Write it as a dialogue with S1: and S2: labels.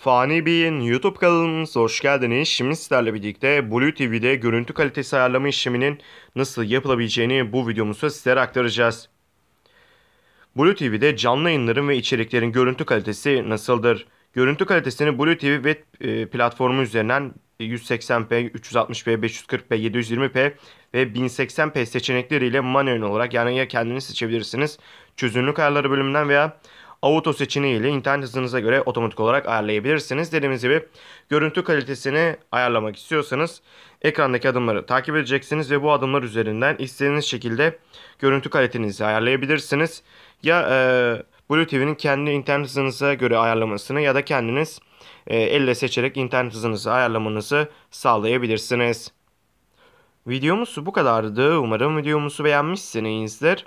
S1: Fani Bey'in YouTube kanalımız hoş geldiniz. Şimdi sizlerle birlikte Blue TV'de görüntü kalitesi ayarlama işleminin nasıl yapılabileceğini bu videomuzda sizlere aktaracağız. Blue TV'de canlı yayınların ve içeriklerin görüntü kalitesi nasıldır? Görüntü kalitesini Blue TV ve platformu üzerinden 180p, 360p, 540p, 720p ve 1080p seçenekleriyle manuel olarak yani ya kendiniz seçebilirsiniz çözünürlük ayarları bölümünden veya auto seçeneği ile internet hızınıza göre otomatik olarak ayarlayabilirsiniz. Dediğimiz gibi görüntü kalitesini ayarlamak istiyorsanız ekrandaki adımları takip edeceksiniz ve bu adımlar üzerinden istediğiniz şekilde görüntü kalitenizi ayarlayabilirsiniz. Ya e, Blue TV'nin kendi internet hızınıza göre ayarlamasını ya da kendiniz e, elle seçerek internet hızınızı ayarlamanızı sağlayabilirsiniz. Videomuz bu kadardı. Umarım videomuzu beğenmişsinizdir.